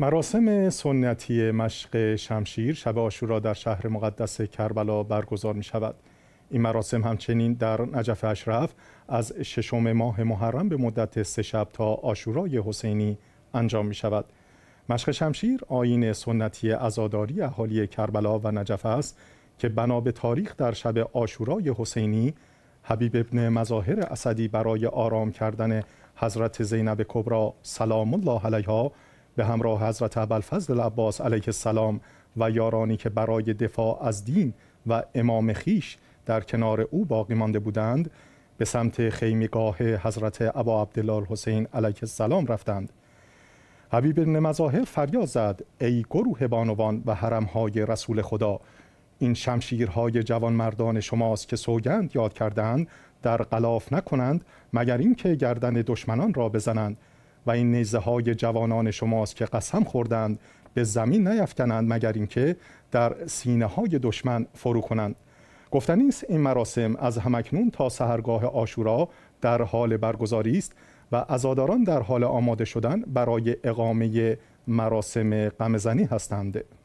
مراسم سنتی مشق شمشیر شب آشورا در شهر مقدس کربلا برگزار می شود. این مراسم همچنین در نجف اشرف از ششم ماه محرم به مدت سه شب تا آشورای حسینی انجام می شود. مشق شمشیر آین سنتی ازاداری اهالی کربلا و نجف است که بنا به تاریخ در شب آشورای حسینی حبیب ابن مظاهر اسدی برای آرام کردن حضرت زینب کبرا سلام الله علیها به همراه حضرت ابوالفضل عباس علیه السلام و یارانی که برای دفاع از دین و امام خیش در کنار او باقی مانده بودند به سمت خیمگاه حضرت ابا عبدالله حسین علیه السلام رفتند حبیب بن مظاهر فریاد زد ای گروه بانوان و حرمهای رسول خدا این شمشیرهای جوانمردان شماست که سوگند یاد کردند در قلاف نکنند مگر اینکه گردن دشمنان را بزنند و این نیزه های جوانان شماست که قسم خوردند به زمین نیفکنند مگر اینکه در سینه های دشمن فرو کنند گفتنی است این مراسم از همکنون تا سهرگاه آشورا در حال برگزاری است و عزاداران در حال آماده شدن برای اقامه مراسم قمزنی هستند